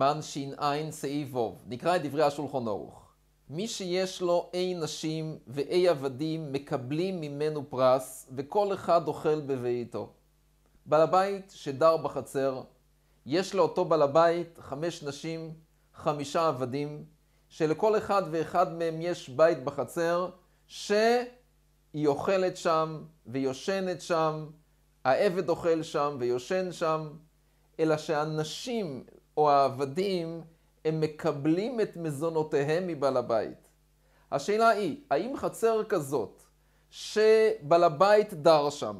סימן ש"ע סעיף ו', נקרא את דברי השולחון ערוך. מי שיש לו אי נשים ואי עבדים מקבלים ממנו פרס, וכל אחד אוכל בביתו. בעל הבית שדר בחצר, יש לאותו בעל הבית חמש נשים, חמישה עבדים, שלכל אחד ואחד מהם יש בית בחצר, שהיא אוכלת שם ויושנת שם, העבד אוכל שם ויושן שם, אלא שהנשים או העבדים, הם מקבלים את מזונותיהם מבעל הבית. השאלה היא, האם חצר כזאת, שבעל הבית דר שם,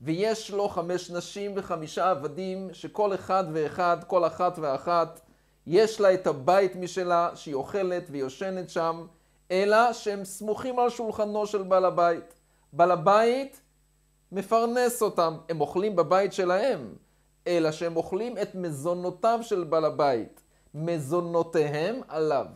ויש לו חמש נשים וחמישה עבדים, שכל אחד ואחד, כל אחת ואחת, יש לה את הבית משלה, שהיא אוכלת ויושנת שם, אלא שהם סמוכים על שולחנו של בעל הבית. בעל הבית מפרנס אותם, הם אוכלים בבית שלהם, אלא שהם אוכלים את מזונותיו של בעל הבית, מזונותיהם עליו.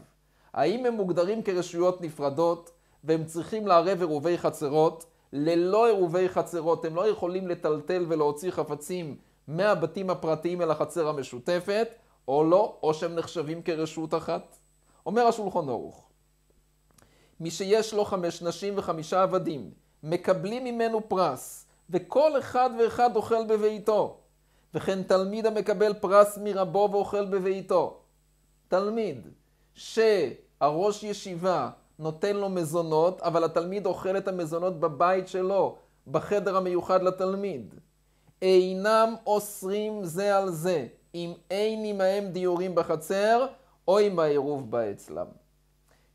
האם הם מוגדרים כרשויות נפרדות והם צריכים לערב עירובי חצרות? ללא עירובי חצרות הם לא יכולים לטלטל ולהוציא חפצים מהבתים הפרטיים אל החצר המשותפת, או לא, או שהם נחשבים כרשות אחת. אומר השולחון ערוך, מי שיש לו חמש נשים וחמישה עבדים, מקבלים ממנו פרס, וכל אחד ואחד אוכל בביתו. וכן תלמיד המקבל פרס מרבו ואוכל בביתו. תלמיד שהראש ישיבה נותן לו מזונות, אבל התלמיד אוכל את המזונות בבית שלו, בחדר המיוחד לתלמיד. אינם אוסרים זה על זה, אם אין עמהם דיורים בחצר, או עם העירוב בא אצלם.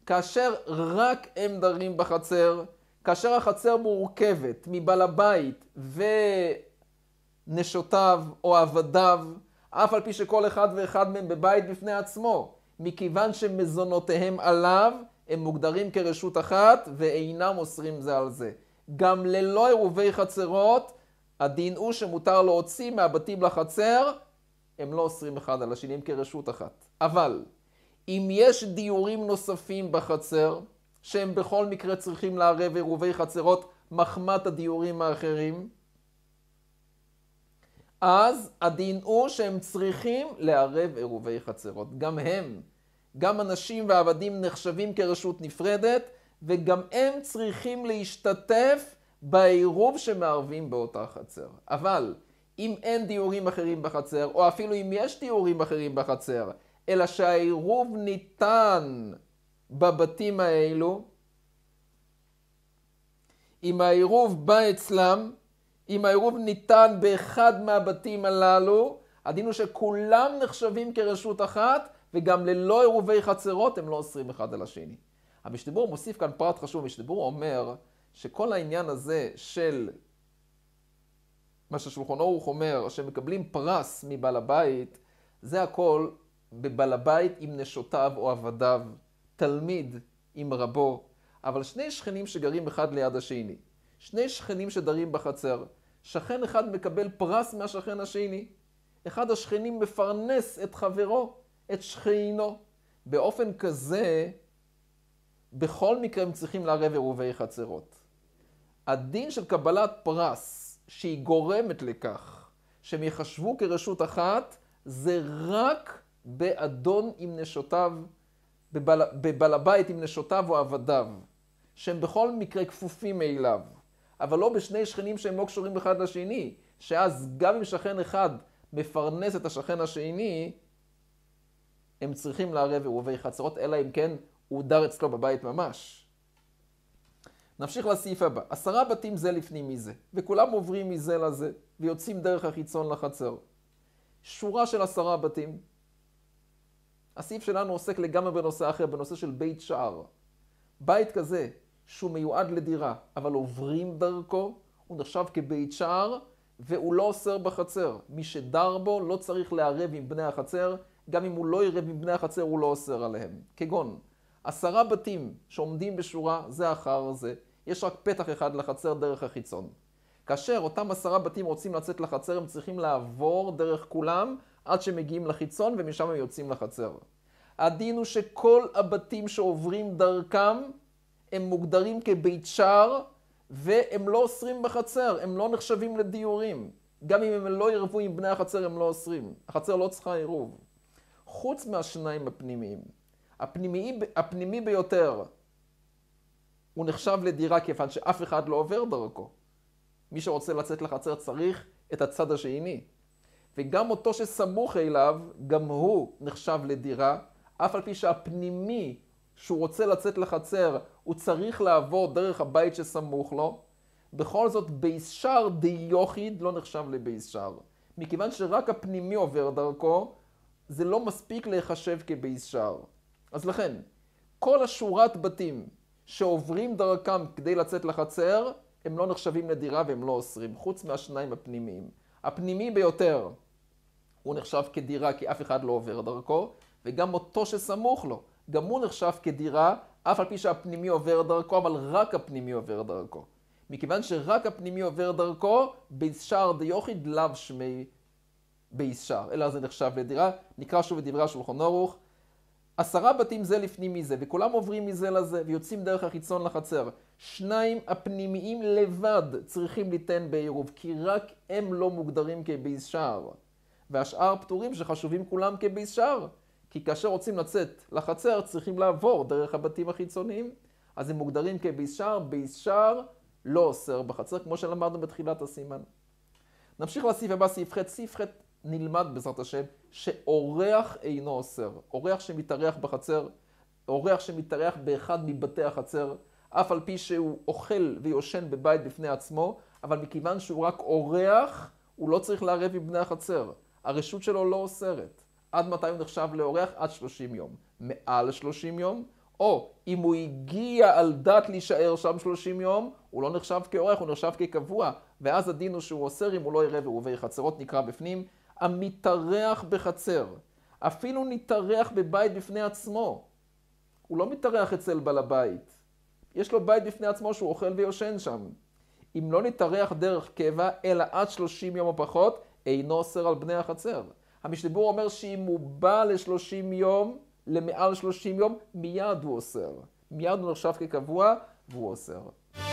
כאשר רק הם דרים בחצר, כאשר החצר מורכבת מבעל הבית ו... נשותיו או עבדיו, אף על פי שכל אחד ואחד מהם בבית בפני עצמו, מכיוון שמזונותיהם עליו, הם מוגדרים כרשות אחת ואינם אוסרים זה על זה. גם ללא עירובי חצרות, הדין הוא שמותר להוציא מהבתים לחצר, הם לא אוסרים אחד על השני, הם כרשות אחת. אבל, אם יש דיורים נוספים בחצר, שהם בכל מקרה צריכים לערב עירובי חצרות מחמת הדיורים האחרים, אז הדין הוא שהם צריכים לערב עירובי חצרות. גם הם, גם הנשים והעבדים נחשבים כרשות נפרדת, וגם הם צריכים להשתתף בעירוב שמערבים באותה חצר. אבל אם אין דיורים אחרים בחצר, או אפילו אם יש דיורים אחרים בחצר, אלא שהעירוב ניתן בבתים האלו, אם העירוב בא אצלם, אם העירוב ניתן באחד מהבתים הללו, הדין הוא שכולם נחשבים כרשות אחת, וגם ללא עירובי חצרות הם לא אוסרים אחד על השני. המשתבור מוסיף כאן פרט חשוב, המשתבור אומר שכל העניין הזה של מה ששולחון אורוך אומר, שמקבלים פרס מבעל הבית, זה הכל בבעל הבית עם נשותיו או עבדיו, תלמיד עם רבו, אבל שני שכנים שגרים אחד ליד השני. שני שכנים שדרים בחצר. שכן אחד מקבל פרס מהשכן השני. אחד השכנים מפרנס את חברו, את שכנו. באופן כזה, בכל מקרה הם צריכים לערב עירובי חצרות. הדין של קבלת פרס שהיא גורמת לכך שהם יחשבו כרשות אחת, זה רק באדון עם נשותיו, בבעל, בבעל הבית עם נשותיו או עבדיו, שהם בכל מקרה כפופים מאליו. אבל לא בשני שכנים שהם לא קשורים אחד לשני, שאז גם אם שכן אחד מפרנס את השכן השני, הם צריכים לערב עירובי חצרות, אלא אם כן הוא דר אצלו בבית ממש. נמשיך לסעיף הבא. עשרה בתים זה לפנים מזה, וכולם עוברים מזה לזה, ויוצאים דרך החיצון לחצר. שורה של עשרה בתים. הסעיף שלנו עוסק לגמרי בנושא אחר, בנושא של בית שער. בית כזה, שהוא מיועד לדירה, אבל עוברים דרכו, הוא נחשב כבית שער, והוא לא אוסר בחצר. מי שדר בו לא צריך לערב עם בני החצר, גם אם הוא לא ערב עם בני החצר, הוא לא אוסר עליהם. כגון, עשרה בתים שעומדים בשורה זה אחר זה, יש רק פתח אחד לחצר דרך החיצון. כאשר אותם עשרה בתים רוצים לצאת לחצר, הם צריכים לעבור דרך כולם עד שמגיעים לחיצון ומשם הם יוצאים לחצר. הדין הוא שכל הבתים שעוברים דרכם הם מוגדרים כבית שער, והם לא אוסרים בחצר, הם לא נחשבים לדיורים. גם אם הם לא ירבו עם בני החצר, הם לא אוסרים. החצר לא צריכה עירוב. חוץ מהשניים הפנימיים. הפנימי, הפנימי ביותר, הוא נחשב לדירה כיוון שאף אחד לא עובר דרכו. מי שרוצה לצאת לחצר צריך את הצד השני. וגם אותו שסמוך אליו, גם הוא נחשב לדירה, אף על פי שהפנימי שהוא רוצה לצאת לחצר, הוא צריך לעבור דרך הבית שסמוך לו. בכל זאת, בייס שער די יוכיד לא נחשב לבייס שער. מכיוון שרק הפנימי עובר דרכו, זה לא מספיק להיחשב כבייס שער. אז לכן, כל השורת בתים שעוברים דרכם כדי לצאת לחצר, הם לא נחשבים לדירה והם לא אוסרים, חוץ מהשניים הפנימיים. הפנימי ביותר, הוא נחשב כדירה כי אף אחד לא עובר דרכו, וגם אותו שסמוך לו. גם הוא נחשב כדירה, אף על פי שהפנימי עובר דרכו, אבל רק הפנימי עובר דרכו. מכיוון שרק הפנימי עובר דרכו, ביס שער דיוחיד לאו שמי ביס שער, אלא זה נחשב לדירה. נקרא שוב את דברי השולחון ערוך. עשרה בתים זה לפנים מזה, וכולם עוברים מזה לזה, ויוצאים דרך החיצון לחצר. שניים הפנימיים לבד צריכים ליתן בעירוב, כי רק הם לא מוגדרים כביס שער. והשאר פטורים שחשובים כולם כביס שער. כי כאשר רוצים לצאת לחצר, צריכים לעבור דרך הבתים החיצוניים, אז הם מוגדרים כביס שער, ביס שער לא אוסר בחצר, כמו שלמדנו בתחילת הסימן. נמשיך לסעיף הבא, סעיף ח'. סעיף ח' נלמד בעזרת השם, שאורח אינו אוסר. אורח שמתארח בחצר, אורח שמתארח באחד מבתי החצר, אף על פי שהוא אוכל ויושן בבית בפני עצמו, אבל מכיוון שהוא רק אורח, הוא לא צריך לערב עם בני החצר. הרשות שלו לא אוסרת. עד מתי הוא נחשב לאורח? עד 30 יום. מעל 30 יום, או אם הוא הגיע על דת להישאר שם 30 יום, הוא לא נחשב כאורח, הוא נחשב כקבוע, ואז הדין הוא שהוא אוסר אם הוא לא יראה ועובר חצרות נקרא בפנים, המתארח בחצר, אפילו נתארח בבית בפני עצמו. הוא לא מתארח אצל בעל הבית. יש לו בית בפני עצמו שהוא אוכל ויושן שם. אם לא נתארח דרך קבע, אלא עד 30 יום או פחות, אינו אוסר על בני החצר. המשלבור אומר שאם הוא בא ל-30 יום, למעל 30 יום, מיד הוא אוסר. מיד הוא נחשב כקבוע והוא אוסר.